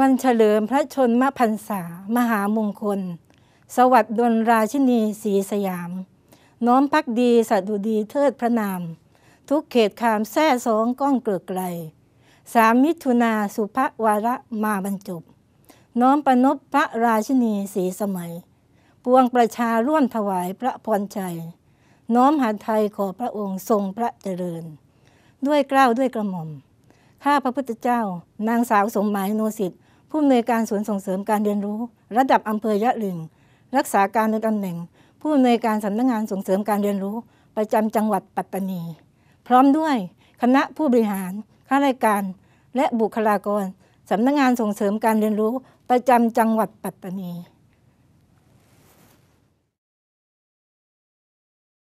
วันเฉลิมพระชนมพรรษา มหามงคล สวัสดลราชินีศรีสยาม น้อมพักดีสัดุดีเทิดพระนาม ทุกเขตคามแท่สองก้องเกลือไกล สามมิถุนาสุภวาระมาบรรจบน้อมประนบพระราชินีศรีสมัย ปวงประชาร่วมถวายพระพรชัย น้อมหันไทยขอพระองค์ทรงพระเจริญ ด้วยเกล้าด้วยกระหม่อมข้าพระพุทธเจ้านางสาวสมหมายโนสิทธิผู้อำนวยการศูนย์ส่งเสริมการเรียนรู้ ระดับอำเภอยะลึงรักษาการในตำแหน่ง ผู้อำนวยการสำนักงงานส่งเสริมการเรียนรู้ ประจำจังหวัดปัตตานี พร้อมด้วย คณะผู้บริหารข้าราชการ และบุคลากรสำนักงงานส่งเสริมการเรียนรู้ประจำจังหวัดปัตตานี